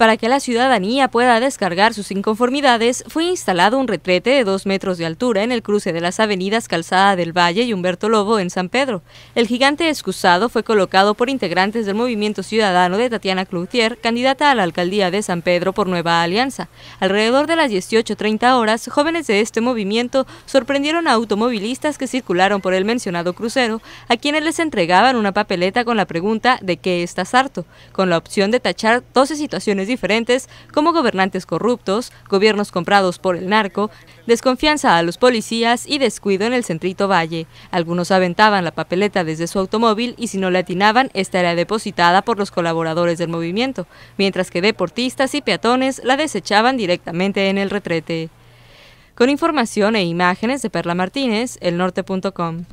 Para que la ciudadanía pueda descargar sus inconformidades, fue instalado un retrete de dos metros de altura en el cruce de las avenidas Calzada del Valle y Humberto Lobo en San Pedro. El gigante excusado fue colocado por integrantes del Movimiento Ciudadano de Tatiana Cloutier, candidata a la alcaldía de San Pedro por Nueva Alianza. Alrededor de las 18.30 horas, jóvenes de este movimiento sorprendieron a automovilistas que circularon por el mencionado crucero, a quienes les entregaban una papeleta con la pregunta ¿de qué estás harto?, con la opción de tachar 12 situaciones diferentes como gobernantes corruptos, gobiernos comprados por el narco, desconfianza a los policías y descuido en el centrito Valle. Algunos aventaban la papeleta desde su automóvil y si no la atinaban, esta era depositada por los colaboradores del movimiento, mientras que deportistas y peatones la desechaban directamente en el retrete. Con información e imágenes de Perla Martínez, elnorte.com.